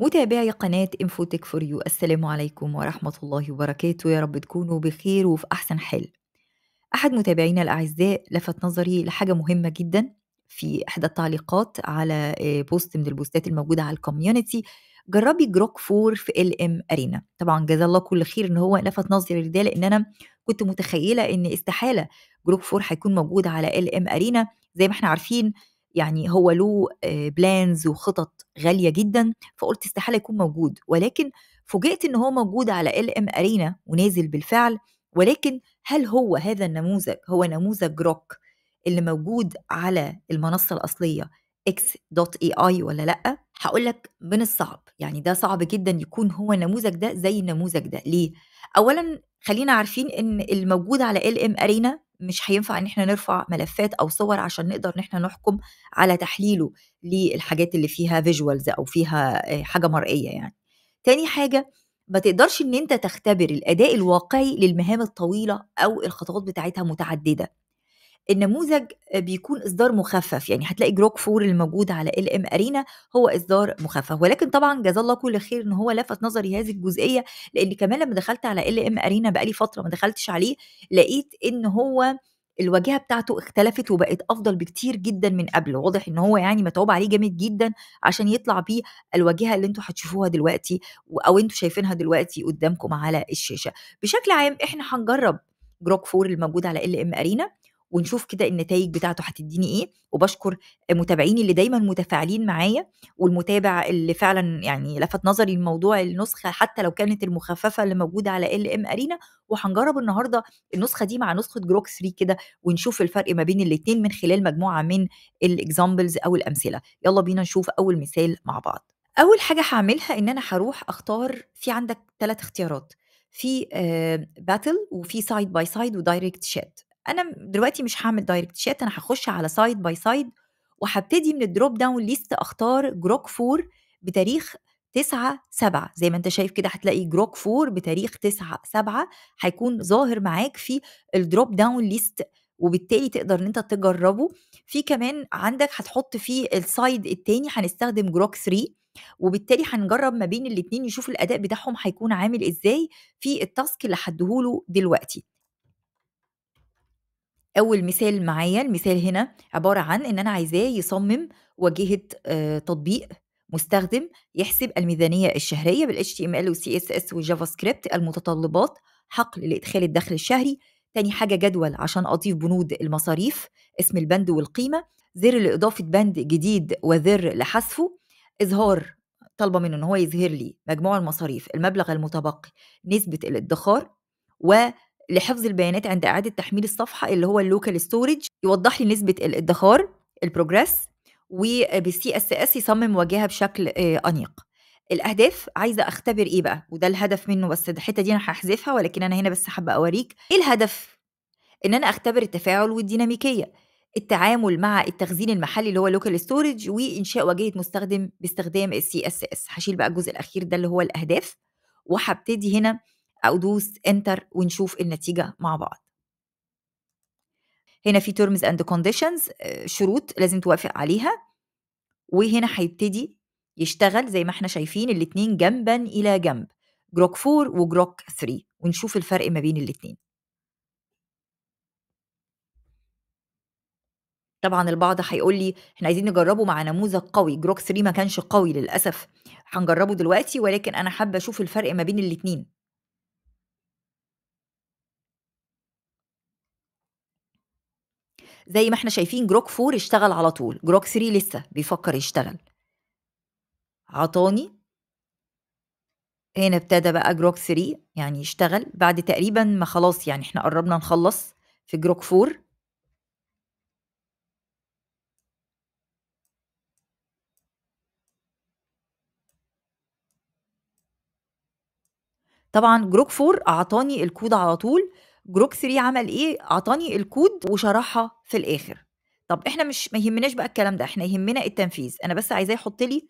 متابعي قناة انفوتك فور يو السلام عليكم ورحمة الله وبركاته يا رب تكونوا بخير وفي أحسن حال أحد متابعينا الأعزاء لفت نظري لحاجة مهمة جدا في إحدى التعليقات على آه، بوست من البوستات الموجودة على الكوميونتي جربي جروك فور في ال ام ارينا طبعا جزا الله كل خير ان هو لفت نظري لده لان انا كنت متخيله ان استحاله جروك فور هيكون موجود على ال ام ارينا زي ما احنا عارفين يعني هو له بلانز آه، وخطط غاليه جدا فقلت استحاله يكون موجود ولكن فوجئت ان هو موجود على ال ام ارينا ونازل بالفعل ولكن هل هو هذا النموذج هو نموذج روك اللي موجود على المنصه الاصليه x.ai ولا لا هقول لك من الصعب يعني ده صعب جدا يكون هو النموذج ده زي النموذج ده ليه اولا خلينا عارفين ان الموجود على ال ام ارينا مش هينفع ان احنا نرفع ملفات او صور عشان نقدر ان احنا نحكم على تحليله للحاجات اللي فيها فيجوالز او فيها آه، حاجه مرئيه يعني تاني حاجه ما تقدرش ان انت تختبر الاداء الواقعي للمهام الطويله او الخطوات بتاعتها متعدده النموذج بيكون اصدار مخفف يعني هتلاقي جروك فور الموجود على ال ام ارينا هو اصدار مخفف ولكن طبعا جزا الله كل خير ان هو لفت نظري هذه الجزئيه لان كمان لما دخلت على ال ام ارينا بقالي فتره ما دخلتش عليه لقيت ان هو الواجهه بتاعته اختلفت وبقت افضل بكتير جدا من قبل واضح ان هو يعني متعوب عليه جامد جدا عشان يطلع بيه الواجهه اللي انتوا هتشوفوها دلوقتي او انتوا شايفينها دلوقتي قدامكم على الشاشه بشكل عام احنا هنجرب جروك فور الموجود على ال ام ارينا ونشوف كده النتائج بتاعته هتديني ايه وبشكر متابعيني اللي دايما متفاعلين معايا والمتابع اللي فعلا يعني لفت نظري الموضوع النسخه حتى لو كانت المخففه اللي موجوده على ال ام ارينا وهنجرب النهارده النسخه دي مع نسخه جروك 3 كده ونشوف الفرق ما بين الاثنين من خلال مجموعه من الاكزامبلز او الامثله يلا بينا نشوف اول مثال مع بعض اول حاجه هعملها ان انا هروح اختار في عندك ثلاث اختيارات في باتل آه، وفي سايد باي سايد ودايركت شات انا دلوقتي مش هعمل دايركت شات انا هخش على سايد باي سايد وهبتدي من الدروب داون ليست اختار جروك فور بتاريخ 9 7 زي ما انت شايف كده هتلاقي جروك فور بتاريخ 9 7 هيكون ظاهر معاك في الدروب داون ليست وبالتالي تقدر ان انت تجربه في كمان عندك هتحط فيه السايد التاني هنستخدم جروك 3 وبالتالي هنجرب ما بين الاتنين نشوف الاداء بتاعهم هيكون عامل ازاي في التاسك اللي هديهوله دلوقتي أول مثال معايا المثال هنا عبارة عن إن أنا عايزاه يصمم واجهة آه، تطبيق مستخدم يحسب الميزانية الشهرية بال HTML و CSS و سكريبت المتطلبات حقل لإدخال الدخل الشهري تاني حاجة جدول عشان أضيف بنود المصاريف اسم البند والقيمة زر لإضافة بند جديد وزر لحذفه إظهار طالبة منه إن هو يظهر لي مجموع المصاريف المبلغ المتبقي نسبة الادخار و لحفظ البيانات عند إعادة تحميل الصفحة اللي هو اللوكال ستورج يوضح لي نسبة الادخار البروجريس وبالسي اس اس يصمم واجهة بشكل آه، أنيق الاهداف عايزه اختبر ايه بقى وده الهدف منه بس الحته دي انا هحذفها ولكن انا هنا بس حابه اوريك ايه الهدف ان انا اختبر التفاعل والديناميكيه التعامل مع التخزين المحلي اللي هو لوكال ستورج وانشاء واجهه مستخدم باستخدام السي اس اس هشيل بقى الجزء الاخير ده اللي هو الاهداف وهبتدي هنا أو دوس انتر ونشوف النتيجة مع بعض هنا في تيرمز اند كونديشنز شروط لازم توافق عليها وهنا هيبتدي يشتغل زي ما احنا شايفين الاتنين جنبا إلى جنب جروك 4 وجروك 3 ونشوف الفرق ما بين الاتنين طبعا البعض هيقول لي احنا عايزين نجربه مع نموذج قوي جروك 3 ما كانش قوي للاسف هنجربه دلوقتي ولكن انا حابه اشوف الفرق ما بين الاتنين زي ما احنا شايفين جروك 4 اشتغل على طول جروك 3 لسه بيفكر يشتغل عطاني هنا ابتدى بقى جروك 3 يعني يشتغل بعد تقريبا ما خلاص يعني احنا قربنا نخلص في جروك 4 طبعا جروك 4 اعطاني الكود على طول جروك 3 عمل ايه اعطاني الكود وشرحها في الاخر طب احنا مش ما يهمناش بقى الكلام ده احنا يهمنا التنفيذ انا بس عايزاه يحط لي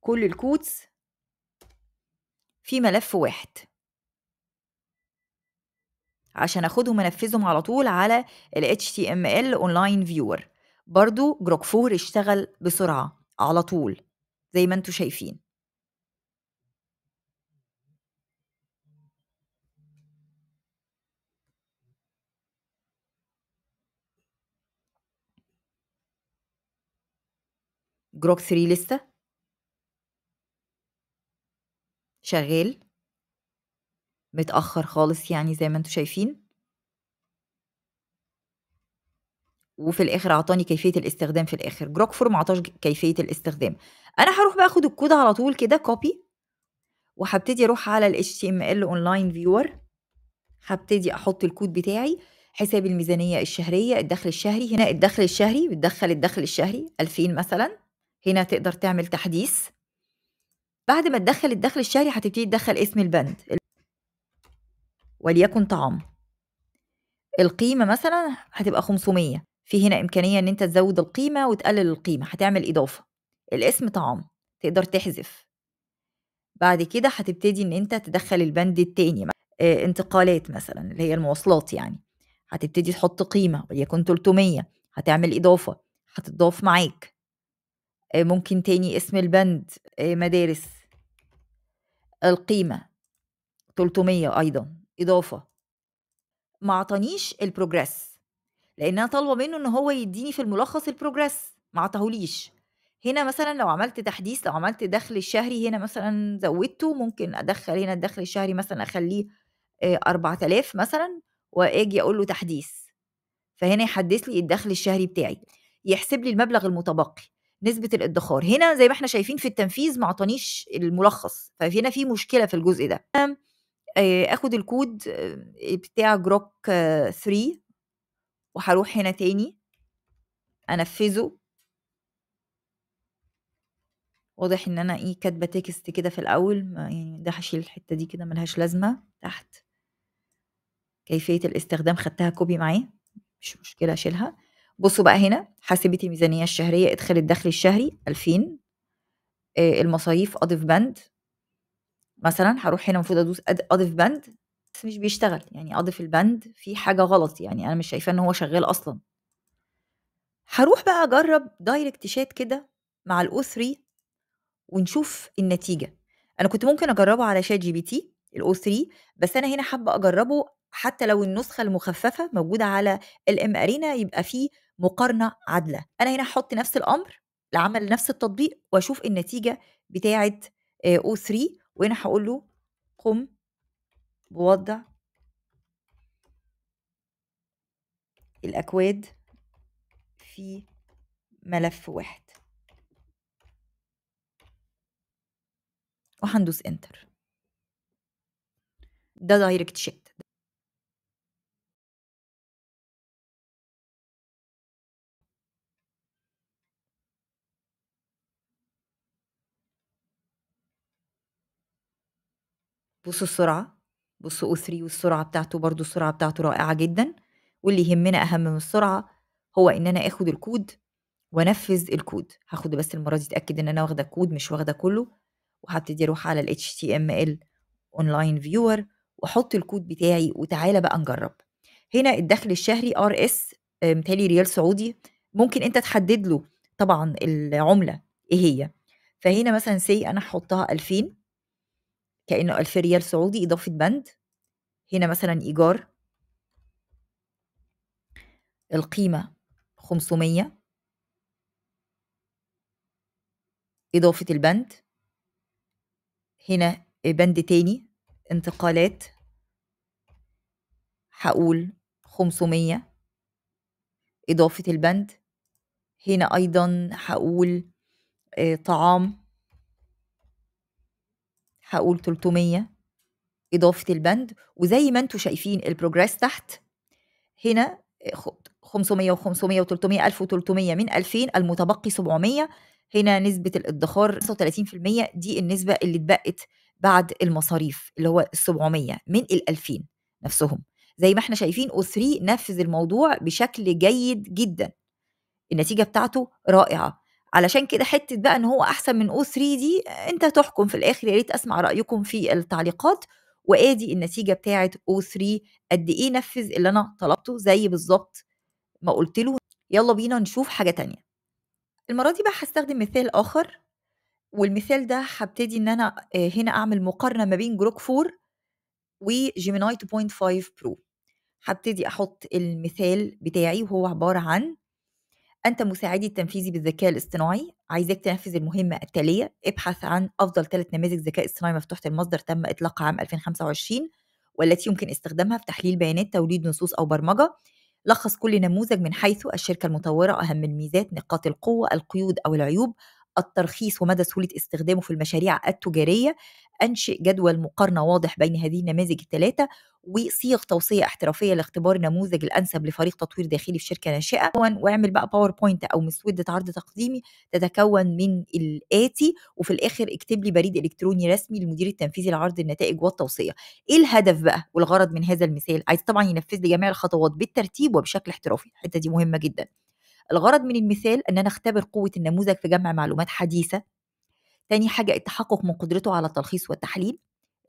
كل الكودز في ملف واحد عشان اخدهم انفذهم على طول على ال HTML اونلاين فيور برضو جروك 4 اشتغل بسرعة على طول زي ما انتوا شايفين جروك 3 لسه شغال متأخر خالص يعني زي ما انتوا شايفين وفي الاخر عطاني كيفيه الاستخدام في الاخر جروك فور ما عطاش كيفيه الاستخدام انا هروح بقى اخد الكود على طول كده كوبي وهبتدي اروح على ال HTML اونلاين فيور هبتدي احط الكود بتاعي حساب الميزانيه الشهريه الدخل الشهري هنا الدخل الشهري بتدخل الدخل الشهري 2000 مثلا هنا تقدر تعمل تحديث بعد ما تدخل الدخل الشهري هتبتدي تدخل اسم البند وليكن طعام القيمة مثلا هتبقى 500 في هنا إمكانية إن أنت تزود القيمة وتقلل القيمة هتعمل إضافة الاسم طعام تقدر تحذف بعد كده هتبتدي إن أنت تدخل البند التاني آه، انتقالات مثلا اللي هي المواصلات يعني هتبتدي تحط قيمة وليكن 300 هتعمل إضافة هتضاف معاك آه، ممكن تاني اسم البند آه، مدارس القيمة 300 أيضا إضافة ما عطانيش البروجرس لأنها طالبة منه إن هو يديني في الملخص البروجرس ما عطاهوليش هنا مثلا لو عملت تحديث لو عملت الدخل الشهري هنا مثلا زودته ممكن أدخل هنا الدخل الشهري مثلا أخليه 4000 آه، مثلا وأجي أقول له تحديث فهنا يحدث لي الدخل الشهري بتاعي يحسب لي المبلغ المتبقي نسبه الادخار هنا زي ما احنا شايفين في التنفيذ ما اعطانيش الملخص فهنا في مشكله في الجزء ده آه، اخد الكود آه، بتاع جروك 3 آه، وهروح هنا تاني انفذه واضح ان انا ايه كاتبه تكست كده في الاول يعني ده هشيل الحته دي كده ملهاش لازمه تحت كيفيه الاستخدام خدتها كوبي معايا مش مشكله اشيلها بصوا بقى هنا حاسبتي الميزانية الشهرية ادخال الدخل الشهري 2000 آه، المصاريف اضف بند مثلا هروح هنا المفروض ادوس اضف بند بس مش بيشتغل يعني اضف البند في حاجة غلط يعني انا مش شايفاه ان هو شغال اصلا هروح بقى اجرب دايركت شات كده مع الاو 3 ونشوف النتيجة انا كنت ممكن اجربه على شات جي بي تي الاو 3 بس انا هنا حابة اجربه حتى لو النسخة المخففة موجودة على الام ارينا يبقى فيه مقارنه عادله انا هنا هحط نفس الامر لعمل نفس التطبيق واشوف النتيجه بتاعه بتاعة 3 وهنا هقول له قم بوضع الاكواد في ملف واحد وهندوس انتر ده دايركت شيك بصوا السرعة بصوا O3 والسرعة بتاعته برضو السرعة بتاعته رائعة جدا واللي يهمنا أهم من السرعة هو إن أنا آخد الكود وأنفذ الكود هاخد بس المرة دي أتأكد إن أنا واخدة الكود مش واخدة كله وهبتدي أروح على ال HTML Online Viewer وأحط الكود بتاعي وتعالى بقى نجرب هنا الدخل الشهري RS آه، متهيألي ريال سعودي ممكن أنت تحدد له طبعا العملة إيه هي فهنا مثلا سي أنا هحطها 2000 كأنه ألف ريال سعودي إضافة بند هنا مثلا إيجار القيمة خمسمية إضافة البند هنا بند تاني انتقالات هقول خمسمية إضافة البند هنا أيضا هقول آه، طعام هقول 300 إضافة البند وزي ما أنتوا شايفين البروجريس تحت هنا 500 و500 و300 1300 من 2000 المتبقي 700 هنا نسبة الادخار 35% دي النسبة اللي اتبقت بعد المصاريف اللي هو ال 700 من ال 2000 نفسهم زي ما احنا شايفين او 3 نفذ الموضوع بشكل جيد جدا النتيجة بتاعته رائعة علشان كده حته بقى ان هو احسن من او 3 دي انت تحكم في الاخر يا ريت اسمع رايكم في التعليقات وادي النتيجه بتاعه او 3 قد ايه نفذ اللي انا طلبته زي بالظبط ما قلت له يلا بينا نشوف حاجه تانية المره دي بقى هستخدم مثال اخر والمثال ده هبتدي ان انا آه، هنا اعمل مقارنه ما بين جروك 4 وجيميناي 2.5 برو هبتدي احط المثال بتاعي وهو عباره عن أنت مساعدي التنفيذي بالذكاء الاصطناعي عايزاك تنفذ المهمة التالية ابحث عن أفضل ثلاث نماذج ذكاء اصطناعي مفتوحة المصدر تم إطلاقها عام 2025 والتي يمكن استخدامها في تحليل بيانات توليد نصوص أو برمجة لخص كل نموذج من حيث الشركة المطورة أهم الميزات نقاط القوة القيود أو العيوب الترخيص ومدى سهولة استخدامه في المشاريع التجارية أنشئ جدول مقارنة واضح بين هذه النماذج الثلاثة وصيغ توصية احترافية لاختبار النموذج الأنسب لفريق تطوير داخلي في شركة ناشئة واعمل بقى باوربوينت أو مسودة عرض تقديمي تتكون من الآتي وفي الآخر اكتب لي بريد إلكتروني رسمي للمدير التنفيذي لعرض النتائج والتوصية إيه الهدف بقى والغرض من هذا المثال عايز طبعا ينفذ لي جميع الخطوات بالترتيب وبشكل احترافي الحتة دي مهمة جدا الغرض من المثال ان انا اختبر قوة النموذج في جمع معلومات حديثة تاني حاجة التحقق من قدرته على التلخيص والتحليل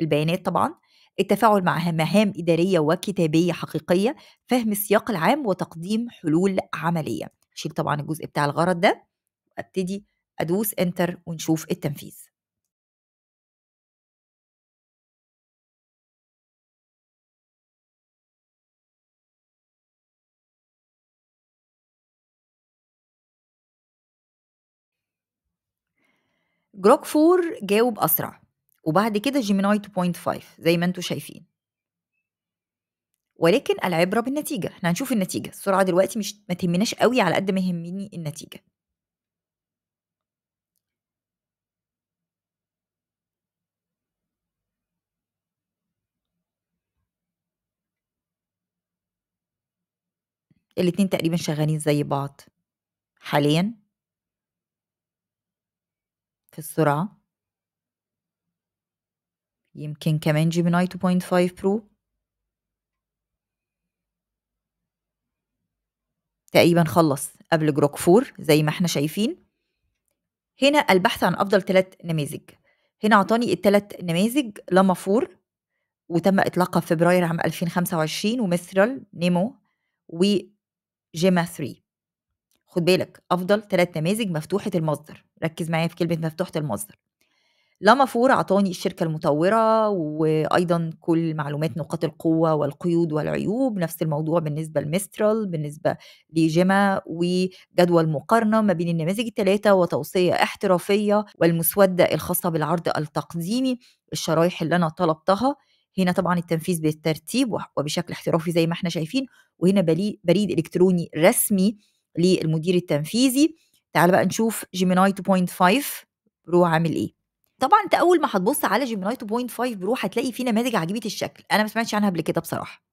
البيانات طبعا التفاعل مع مهام إدارية وكتابية حقيقية فهم السياق العام وتقديم حلول عملية شيل طبعا الجزء بتاع الغرض ده وابتدي أدوس انتر ونشوف التنفيذ جروك 4 جاوب أسرع وبعد كده جيميناي 2.5 زي ما انتم شايفين ولكن العبرة بالنتيجة احنا هنشوف النتيجة السرعة دلوقتي مش ما تهمناش قوي على قد ما يهمني النتيجة الاتنين تقريبا شغالين زي بعض حاليا في السرعة يمكن كمان جيميناي 2.5 برو تقريبا خلص قبل جروك 4 زي ما احنا شايفين هنا البحث عن أفضل ثلاث نماذج هنا أعطاني الثلاث نماذج لما 4 وتم إطلاقها في فبراير عام 2025 وميسترال نيمو وجيما 3 خد بالك افضل ثلاث نماذج مفتوحه المصدر ركز معايا في كلمه مفتوحه المصدر لامافور اعطاني الشركه المطوره وايضا كل معلومات نقاط القوه والقيود والعيوب نفس الموضوع بالنسبه لميسترال بالنسبه لجيما وجدول مقارنه ما بين النماذج الثلاثه وتوصيه احترافيه والمسوده الخاصه بالعرض التقديمي الشرايح اللي انا طلبتها هنا طبعا التنفيذ بالترتيب وبشكل احترافي زي ما احنا شايفين وهنا بريد الكتروني رسمي للمدير التنفيذي تعال بقى نشوف جيميناي 2.5 برو عامل ايه طبعا انت اول ما هتبص على جيميناي 2.5 برو هتلاقي فيه نماذج عجيبه الشكل انا ما سمعتش عنها قبل كده بصراحه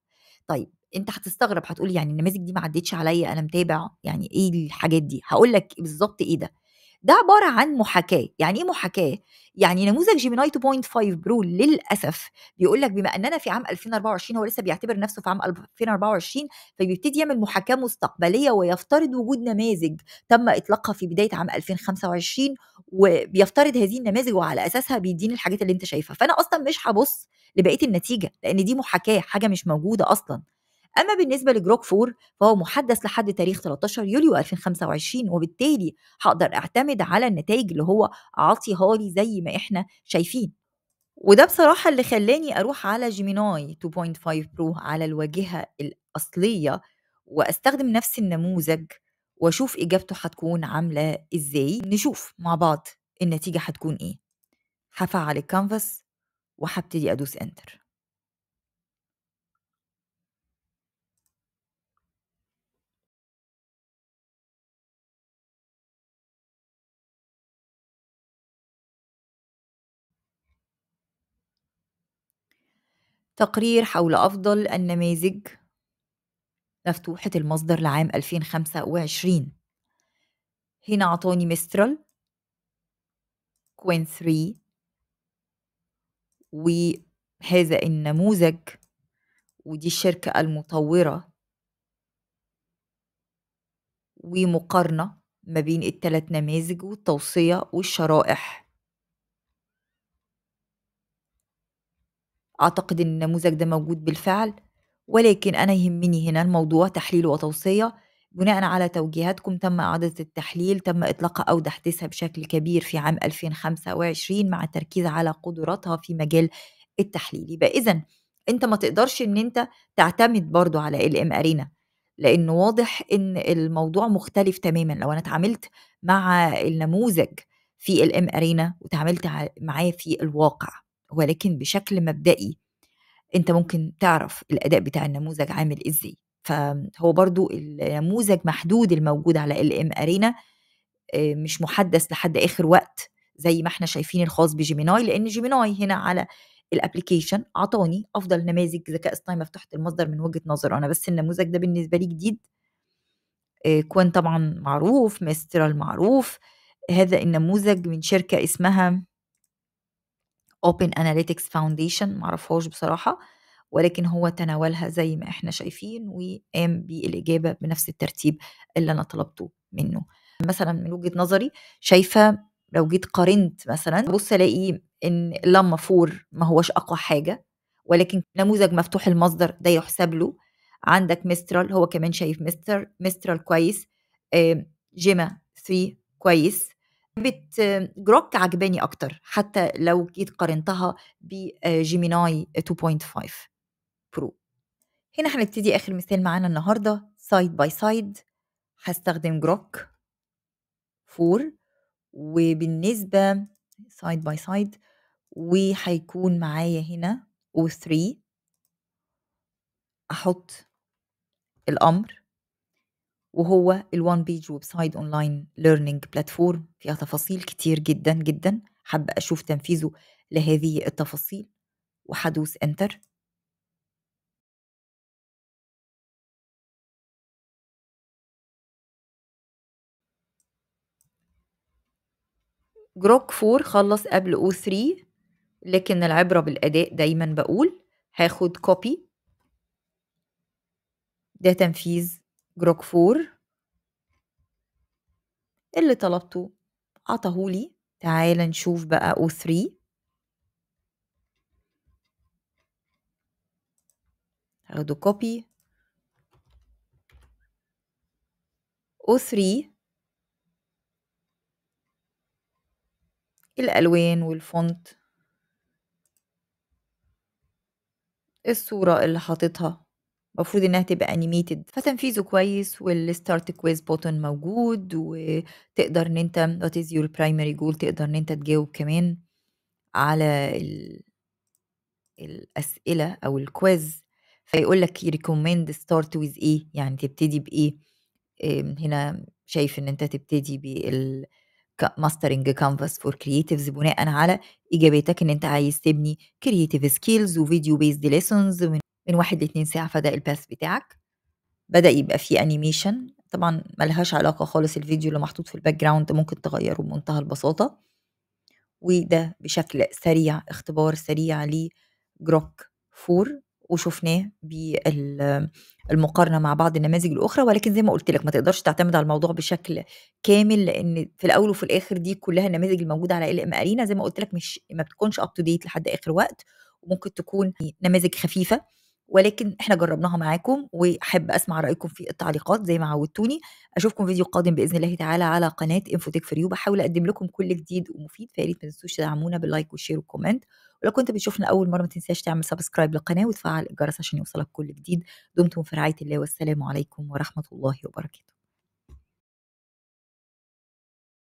طيب انت هتستغرب هتقول يعني النماذج دي ما عدتش عليا انا متابع يعني ايه الحاجات دي هقول لك بالظبط ايه ده ده عباره عن محاكاه يعني ايه محاكاه يعني نموذج جيميناي 2.5 برو للاسف بيقول لك بما اننا في عام 2024 هو لسه بيعتبر نفسه في عام 2024 فبيبتدي يعمل محاكاه مستقبليه ويفترض وجود نماذج تم اطلاقها في بدايه عام 2025 وبيفترض هذه النماذج وعلى اساسها بيديني الحاجات اللي انت شايفها فانا اصلا مش هبص لبقيه النتيجه لان دي محاكاه حاجه مش موجوده اصلا أما بالنسبة لجروك 4 فهو محدث لحد تاريخ 13 يوليو 2025 وبالتالي هقدر أعتمد على النتائج اللي هو عاطيها لي زي ما إحنا شايفين وده بصراحة اللي خلاني أروح على جيميناي 2.5 برو على الواجهة الأصلية وأستخدم نفس النموذج وأشوف إجابته هتكون عاملة إزاي نشوف مع بعض النتيجة هتكون إيه هفعل الكانفاس وهبتدي أدوس إنتر تقرير حول أفضل النماذج مفتوحة المصدر لعام 2025 هنا عطاني مسترال كوين 3 وهذا النموذج ودي الشركة المطورة ومقارنة ما بين التلات نماذج والتوصية والشرائح أعتقد إن النموذج ده موجود بالفعل ولكن أنا يهمني هنا الموضوع تحليل وتوصية بناء على توجيهاتكم تم إعادة التحليل تم إطلاق أوضة حديثها بشكل كبير في عام 2025 مع التركيز على قدراتها في مجال التحليل يبقى إذا أنت ما تقدرش إن أنت تعتمد برضو على ال ام ارينا لأن واضح إن الموضوع مختلف تماما لو أنا اتعاملت مع النموذج في ال ام ارينا وتعاملت معاه في الواقع ولكن بشكل مبدئي انت ممكن تعرف الاداء بتاع النموذج عامل ازاي فهو برضو النموذج محدود الموجود على ال ام ارينا آه، مش محدث لحد اخر وقت زي ما احنا شايفين الخاص بجيميناي لان جيميناي هنا على الابلكيشن اعطاني افضل نماذج ذكاء اصطناعي مفتوحه المصدر من وجهه نظره انا بس النموذج ده بالنسبه لي جديد آه، كوان طبعا معروف ميسترال معروف هذا النموذج من شركه اسمها اوبن Analytics فاونديشن معرفهاش بصراحة ولكن هو تناولها زي ما احنا شايفين وقام بالإجابة بنفس الترتيب اللي أنا طلبته منه مثلا من وجهة نظري شايفة لو جيت قارنت مثلا بص ألاقي إن لما فور ما هوش أقوى حاجة ولكن نموذج مفتوح المصدر ده يحسب له عندك مسترال هو كمان شايف مستر مسترال كويس جيما 3 كويس لعبه جروك عجباني اكتر حتى لو جيت قارنتها بجيميناي 2.5 برو هنا هنبتدي اخر مثال معانا النهارده سايد باي سايد هستخدم جروك 4 وبالنسبه سايد باي سايد وهيكون معايا هنا o 3 احط الامر وهو الوان بيج ويب سايت اونلاين ليرنينج بلاتفورم فيها تفاصيل كتير جدا جدا حابه اشوف تنفيذه لهذه التفاصيل وحدوس انتر جروك 4 خلص قبل او 3 لكن العبره بالاداء دايما بقول هاخد كوبي ده تنفيذ جروكفور اللي طلبته عطاهولي تعال نشوف بقى O3 هاخده كوبي O3 الألوان والفونت الصورة اللي حاططها المفروض انها تبقى انيميتد فتنفيذه كويس والستارت كويز بوتن موجود وتقدر ان انت وات از يور برايمري جول تقدر ان انت تجاوب كمان على ال... الاسئله او الكويز فيقول لك ريكومند ستارت ويز ايه يعني تبتدي بايه هنا شايف ان انت تبتدي بال ماسترنج كانفاس فور كرييتيفز بناء على اجاباتك ان انت عايز تبني كرييتيف سكيلز وفيديو بيزد ليسونز من واحد لاتنين ساعة فده الباث بتاعك بدأ يبقى فيه انيميشن طبعا ملهاش علاقة خالص الفيديو اللي محطوط في الباك جراوند ممكن تغيره بمنتهى البساطة وده بشكل سريع اختبار سريع لجروك فور وشفناه بالمقارنه مع بعض النماذج الاخرى ولكن زي ما قلت لك ما تقدرش تعتمد على الموضوع بشكل كامل لان في الاول وفي الاخر دي كلها النماذج الموجوده على ال ام ارينا زي ما قلت لك مش ما بتكونش اب تو ديت لحد اخر وقت وممكن تكون نماذج خفيفه ولكن احنا جربناها معاكم واحب اسمع رايكم في التعليقات زي ما عودتوني اشوفكم فيديو قادم باذن الله تعالى على قناه انفوتك فريو بحاول اقدم لكم كل جديد ومفيد فيا ريت ما تنسوش تدعمونا باللايك والشير والكومنت ولو كنت بتشوفنا اول مره ما تنساش تعمل سبسكرايب للقناه وتفعل الجرس عشان يوصلك كل جديد دمتم في رعايه الله والسلام عليكم ورحمه الله وبركاته